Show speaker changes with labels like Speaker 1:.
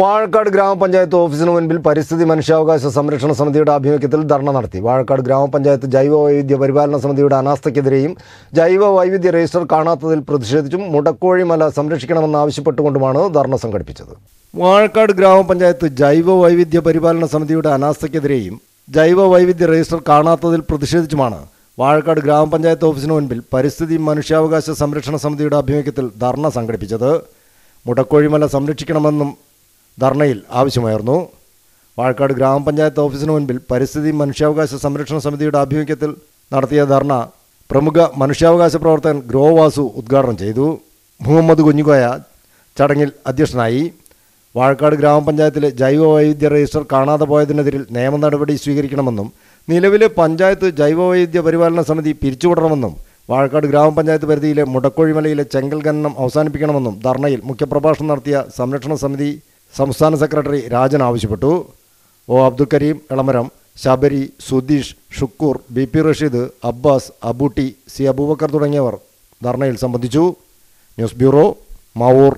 Speaker 1: വാഴക്കാട് ഗ്രാമപഞ്ചായത്ത് ഓഫീസിന് മുൻപിൽ പരിസ്ഥിതി മനുഷ്യാവകാശ സംരക്ഷണ സമിതിയുടെ ആഭിമുഖ്യത്തിൽ ധർണ നടത്തി വാഴക്കാട് ഗ്രാമപഞ്ചായത്ത് ജൈവ വൈവിധ്യ പരിപാലന സമിതിയുടെ അനാസ്ഥയ്ക്കെതിരെയും ജൈവ വൈവിധ്യ രജിസ്റ്റർ കാണാത്തതിൽ പ്രതിഷേധിച്ചും മുടക്കോഴിമല സംരക്ഷിക്കണമെന്ന് ആവശ്യപ്പെട്ടുകൊണ്ടുമാണ് ധർണ സംഘടിപ്പിച്ചത് വാഴക്കാട് ഗ്രാമപഞ്ചായത്ത് ജൈവ വൈവിധ്യ പരിപാലന സമിതിയുടെ അനാസ്ഥയ്ക്കെതിരെയും ജൈവ വൈവിധ്യ രജിസ്റ്റർ കാണാത്തതിൽ പ്രതിഷേധിച്ചുമാണ് വാഴക്കാട് ഗ്രാമപഞ്ചായത്ത് ഓഫീസിന് മുൻപിൽ പരിസ്ഥിതി മനുഷ്യാവകാശ സംരക്ഷണ സമിതിയുടെ ആഭിമുഖ്യത്തിൽ ധർണ സംഘടിപ്പിച്ചത് മുടക്കോഴിമല സംരക്ഷിക്കണമെന്നും ധർണയിൽ ആവശ്യമായിരുന്നു വാഴക്കാട് ഗ്രാമപഞ്ചായത്ത് ഓഫീസിന് മുൻപിൽ പരിസ്ഥിതി മനുഷ്യാവകാശ സംരക്ഷണ സമിതിയുടെ ആഭിമുഖ്യത്തിൽ നടത്തിയ ധർണ പ്രമുഖ മനുഷ്യാവകാശ പ്രവർത്തകൻ ഗ്രോ വാസു ഉദ്ഘാടനം ചെയ്തു മുഹമ്മദ് കുഞ്ഞുകോയ ചടങ്ങിൽ അധ്യക്ഷനായി വാഴക്കാട് ഗ്രാമപഞ്ചായത്തിലെ ജൈവ വൈവിധ്യ രജിസ്റ്റർ കാണാതെ പോയതിനെതിരിൽ നിയമ നടപടി സ്വീകരിക്കണമെന്നും നിലവിലെ പഞ്ചായത്ത് ജൈവ വൈവിധ്യ പരിപാലന സമിതി പിരിച്ചുവിടണമെന്നും വാഴക്കാട് ഗ്രാമപഞ്ചായത്ത് പരിധിയിലെ മുടക്കോഴിമലയിലെ ചെങ്കൽ ഖനനം അവസാനിപ്പിക്കണമെന്നും ധർണയിൽ മുഖ്യപ്രഭാഷണം നടത്തിയ സംരക്ഷണ സമിതി സംസ്ഥാന സെക്രട്ടറി രാജൻ ആവശ്യപ്പെട്ടു O Abdul Kareem Elamaram Sabari Sudheesh Shukkoor B P Rasheed Abbas Abootty C Abubakar തുടങ്ങിയവർ ധർണയിൽ സംബന്ധിച്ചു ന്യൂസ് ബ്യൂറോ മാവൂർ